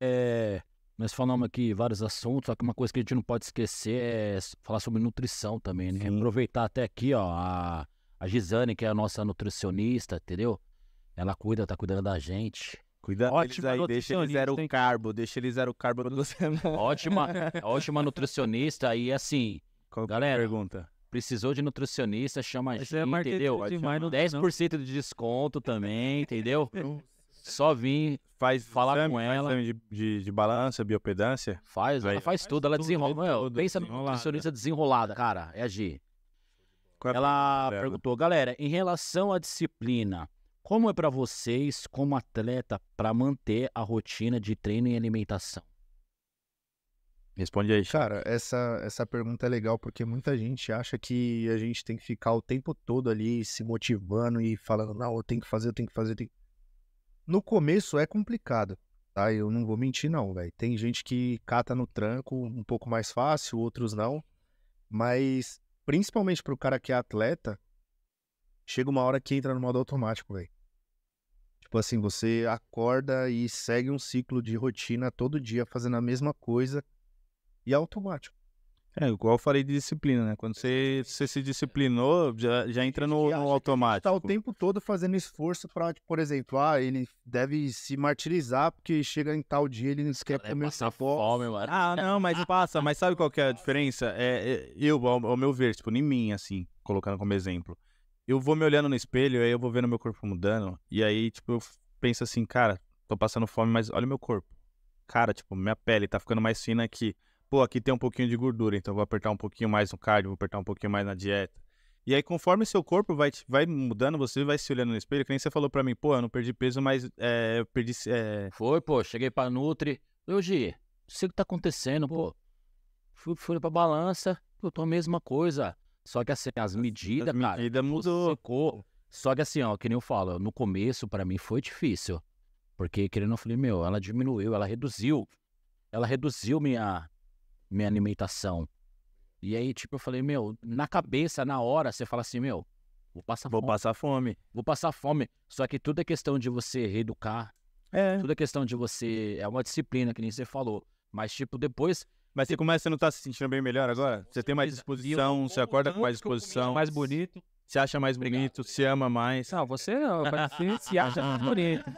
É, nós falamos aqui vários assuntos, só que uma coisa que a gente não pode esquecer é falar sobre nutrição também, né? Sim. Aproveitar até aqui, ó, a, a Gisane, que é a nossa nutricionista, entendeu? Ela cuida, tá cuidando da gente. Cuida ótima eles aí, deixa eles zero o carbo, deixa eles zero carbo toda você. Ótima, ótima nutricionista e assim, Qual galera, pergunta? precisou de nutricionista, chama a é gente, é entendeu? Demais, 10% de desconto também, entendeu? Só vim faz falar exame, com ela. Faz de, de, de, balança, biopedância? Faz, ela faz, faz tudo, ela desenrola. Tudo, pensa numa nutricionista desenrolada, cara, é a G. Ela é perguntou, galera, em relação à disciplina, como é para vocês, como atleta, para manter a rotina de treino e alimentação? Responde aí. Cara, essa, essa pergunta é legal porque muita gente acha que a gente tem que ficar o tempo todo ali se motivando e falando, não, eu tenho que fazer, eu tenho que fazer, eu tenho que no começo é complicado, tá? Eu não vou mentir, não, velho. Tem gente que cata no tranco um pouco mais fácil, outros não. Mas, principalmente pro cara que é atleta, chega uma hora que entra no modo automático, velho. Tipo assim, você acorda e segue um ciclo de rotina todo dia fazendo a mesma coisa e é automático. É, igual eu falei de disciplina, né? Quando você, você se disciplinou, já, já entra no, no tá automático. Está o tempo todo fazendo esforço para, tipo, por exemplo, ah, ele deve se martirizar porque chega em tal dia ele não quer comer passar fome, mano. Ah, não, mas passa. Mas sabe qual que é a diferença? É, é eu, ao, ao, meu ver, tipo, em mim, assim, colocando como exemplo, eu vou me olhando no espelho, aí eu vou vendo meu corpo mudando, e aí, tipo, eu penso assim, cara, tô passando fome, mas olha o meu corpo. Cara, tipo, minha pele tá ficando mais fina aqui pô, aqui tem um pouquinho de gordura, então vou apertar um pouquinho mais no cardio, vou apertar um pouquinho mais na dieta. E aí, conforme seu corpo vai, vai mudando, você vai se olhando no espelho, que nem você falou para mim, pô, eu não perdi peso, mas é, eu perdi. É... Foi, pô, cheguei pra Nutri. Eu, Gi, não sei o que tá acontecendo, pô. Fui, fui pra balança, eu tô a mesma coisa. Só que assim, as medidas, as cara. medida mudou. Secou. Só que assim, ó, que nem eu falo, no começo para mim foi difícil. Porque querendo, eu falei, meu, ela diminuiu, ela reduziu. Ela reduziu minha, minha alimentação. E aí, tipo, eu falei, meu, na cabeça, na hora, você fala assim, meu, vou passar vou fome. Vou passar fome. Vou passar fome. Só que tudo é questão de você reeducar. É. Tudo é questão de você. É uma disciplina, que nem você falou. Mas, tipo, depois. Mas você começa a não estar tá se sentindo bem melhor agora? Você tem mais disposição, você acorda com mais disposição. Mais bonito. Se acha mais bonito, Obrigado. se ama mais. Não, você, você se acha bonito.